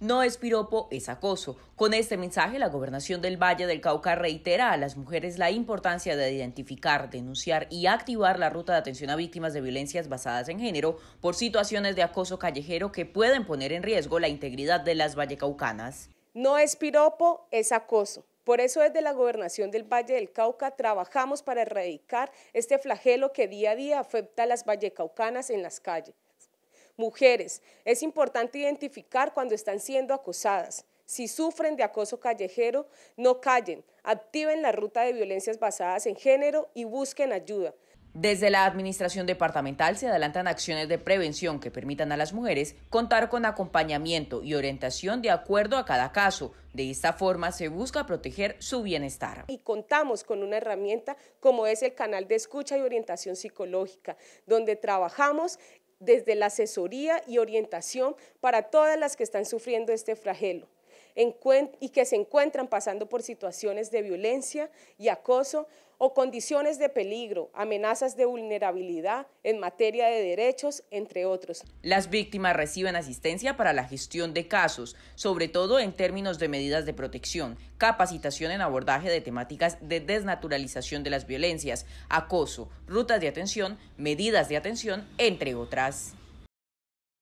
No es piropo, es acoso. Con este mensaje, la gobernación del Valle del Cauca reitera a las mujeres la importancia de identificar, denunciar y activar la ruta de atención a víctimas de violencias basadas en género por situaciones de acoso callejero que pueden poner en riesgo la integridad de las vallecaucanas. No es piropo, es acoso. Por eso desde la Gobernación del Valle del Cauca trabajamos para erradicar este flagelo que día a día afecta a las vallecaucanas en las calles. Mujeres, es importante identificar cuando están siendo acosadas. Si sufren de acoso callejero, no callen, activen la ruta de violencias basadas en género y busquen ayuda. Desde la Administración Departamental se adelantan acciones de prevención que permitan a las mujeres contar con acompañamiento y orientación de acuerdo a cada caso. De esta forma se busca proteger su bienestar. Y contamos con una herramienta como es el canal de escucha y orientación psicológica, donde trabajamos desde la asesoría y orientación para todas las que están sufriendo este flagelo y que se encuentran pasando por situaciones de violencia y acoso o condiciones de peligro, amenazas de vulnerabilidad en materia de derechos, entre otros. Las víctimas reciben asistencia para la gestión de casos, sobre todo en términos de medidas de protección, capacitación en abordaje de temáticas de desnaturalización de las violencias, acoso, rutas de atención, medidas de atención, entre otras.